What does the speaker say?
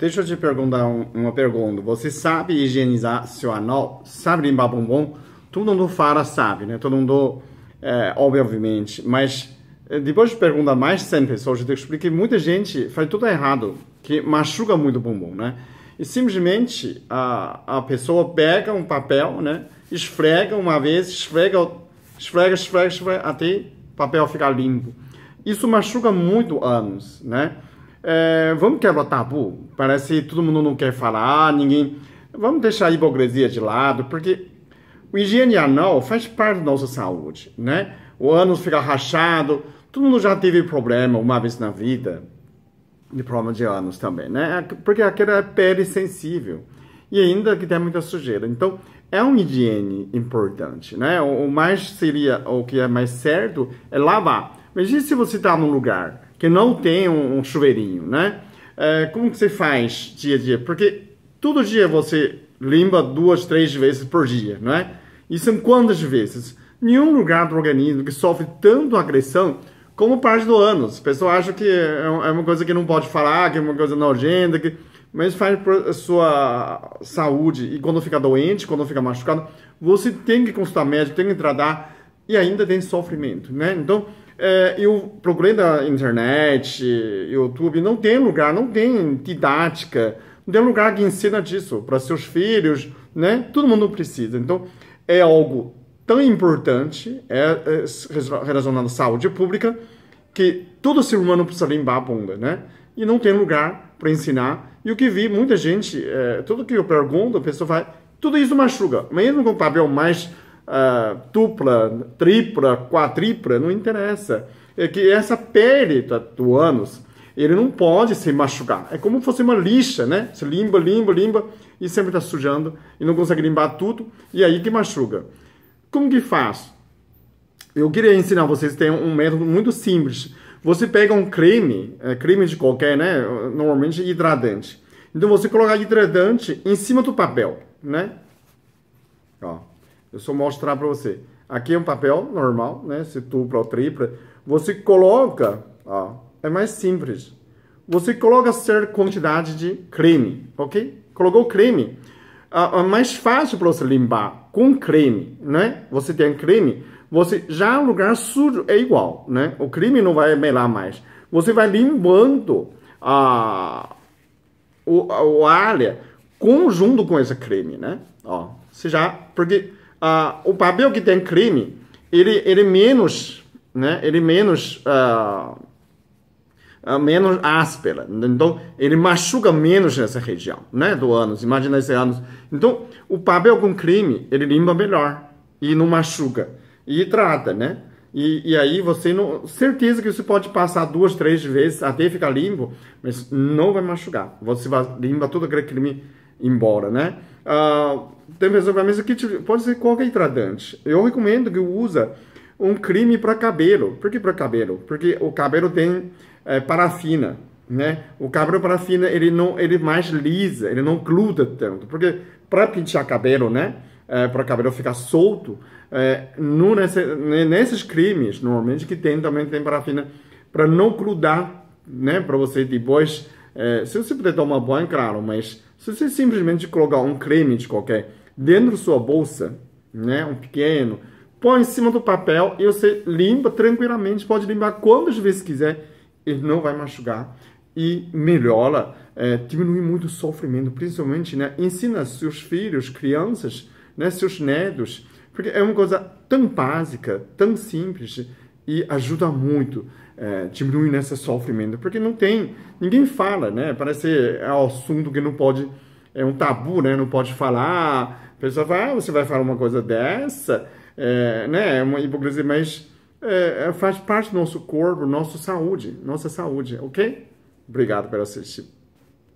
Deixa eu te perguntar um, uma pergunta. Você sabe higienizar seu anal? Sabe limpar bombom? Todo mundo fala, sabe, né? Todo mundo, é, obviamente. Mas é, depois de perguntar mais 100 pessoas, eu te explico que muita gente faz tudo errado, que machuca muito o bumbum, né? E simplesmente a, a pessoa pega um papel, né? Esfrega uma vez, esfrega, esfrega, esfrega, esfrega até o papel ficar limpo. Isso machuca muito anos, né? É, vamos quebrar tabu? Parece que todo mundo não quer falar, ninguém. Vamos deixar a hipocrisia de lado, porque o higiene anal faz parte da nossa saúde, né? O ânus fica rachado, todo mundo já teve problema uma vez na vida, de problema de ânus também, né? É, porque aquela é pele sensível e ainda que tem muita sujeira. Então, é uma higiene importante, né? O mais seria, o que é mais certo, é lavar. Mas e se você está num lugar que não tem um, um chuveirinho, né? É, como que você faz dia a dia? Porque todo dia você limpa duas, três vezes por dia, não é? E são quantas vezes? Nenhum lugar do organismo que sofre tanto agressão como parte do ânus. As pessoas acham que é, é, é uma coisa que não pode falar, que é uma coisa nojenta, que... mas faz para a sua saúde. E quando fica doente, quando fica machucado, você tem que consultar médico, tem que tratar e ainda tem sofrimento, né? Então, é, eu procurei na internet, YouTube, não tem lugar, não tem didática, não tem lugar que ensina disso para seus filhos, né? Todo mundo precisa. Então, é algo tão importante, é, é relacionado à saúde pública, que todo ser humano precisa limpar a bunda, né? E não tem lugar para ensinar. E o que vi, muita gente, é, tudo que eu pergunto, a pessoa vai, tudo isso machuca. Mesmo com papel mais tupla, dupla, tripla, quadripla, não interessa. É que essa pele do ânus, ele não pode se machucar. É como se fosse uma lixa, né? Você limba, limba, limba e sempre está sujando e não consegue limpar tudo e é aí que machuca. Como que faz? Eu queria ensinar vocês tem um método muito simples. Você pega um creme, é, creme de qualquer, né? Normalmente hidratante. Então você coloca hidratante em cima do papel, né? Ó. Eu só mostrar para você. Aqui é um papel normal, né? Se para o tripla. Você coloca, ó, é mais simples. Você coloca certa quantidade de creme, ok? Colocou creme, é mais fácil para você limpar com creme, né? Você tem creme, você já lugar sujo é igual, né? O creme não vai melar mais. Você vai limpando a, o, a, a área conjunto com esse creme, né? Ó, você já, porque ah, o papel que tem crime, ele, ele menos, né? Ele menos, ah, ah, menos áspera. Então, ele machuca menos nessa região, né? Do ânus, imagina esse ânus. Então, o papel com crime, ele limpa melhor e não machuca. E trata, né? E, e, aí você não. Certeza que você pode passar duas, três vezes até ficar limpo, mas não vai machucar. Você vai, limpa todo aquele crime embora, né? Uh, tem pessoa para mesa que pode ser qualquer hidratante. Eu recomendo que use um creme para cabelo. Por que para cabelo? Porque o cabelo tem é, parafina, né? O cabelo parafina ele não ele é mais lisa, ele não gruda tanto. Porque para pintar cabelo, né? É, para cabelo ficar solto, é, no, nesse, nesses cremes normalmente que tem também tem parafina para não grudar, né? Para você depois, é, se você puder tomar banho, claro, mas se você simplesmente colocar um creme de qualquer dentro da sua bolsa, né, um pequeno, põe em cima do papel e você limpa tranquilamente, pode limpar quantas vezes quiser, ele não vai machucar e melhora, é, diminui muito o sofrimento, principalmente, né, ensina seus filhos, crianças, né, seus netos, porque é uma coisa tão básica, tão simples e ajuda muito é, diminuem sofrimento, porque não tem, ninguém fala, né? Parece é um assunto que não pode, é um tabu, né? Não pode falar. A pessoa fala, ah, você vai falar uma coisa dessa, é, né? É uma hipocrisia, mas é, é faz parte do nosso corpo, nossa saúde, nossa saúde, ok? Obrigado por assistir.